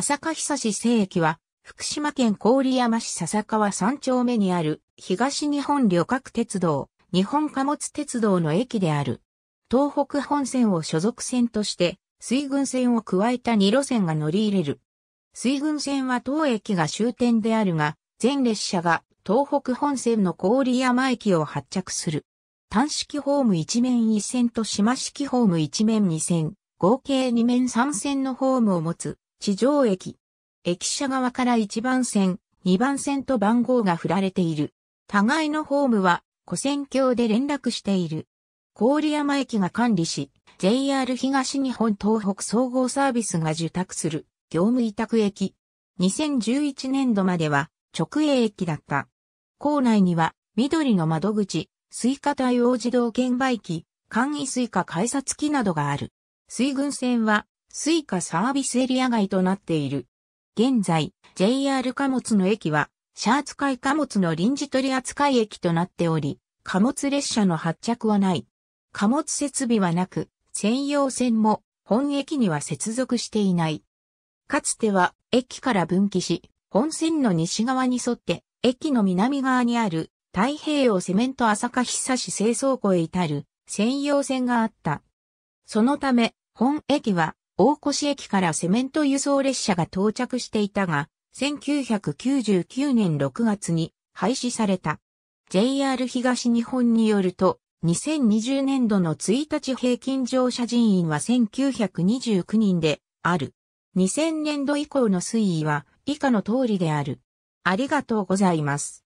浅香久志聖駅は、福島県郡山市笹川三丁目にある東日本旅客鉄道、日本貨物鉄道の駅である。東北本線を所属線として、水軍線を加えた2路線が乗り入れる。水軍線は当駅が終点であるが、全列車が東北本線の郡山駅を発着する。単式ホーム1面1線と島式ホーム1面2線、合計2面3線のホームを持つ地上駅。駅舎側から1番線、2番線と番号が振られている。互いのホームは、古線橋で連絡している。郡山駅が管理し、JR 東日本東北総合サービスが受託する、業務委託駅。2011年度までは、直営駅だった。構内には、緑の窓口、スイカ対応自動券売機、簡易スイカ改札機などがある。水軍線は、スイカサービスエリア外となっている。現在、JR 貨物の駅は、シャー使い貨物の臨時取扱駅となっており、貨物列車の発着はない。貨物設備はなく、専用線も本駅には接続していない。かつては駅から分岐し、本線の西側に沿って駅の南側にある太平洋セメント朝霞久市清倉庫へ至る専用線があった。そのため、本駅は大越駅からセメント輸送列車が到着していたが、1999年6月に廃止された。JR 東日本によると、2020年度の1日平均乗車人員は1929人である。2000年度以降の推移は以下の通りである。ありがとうございます。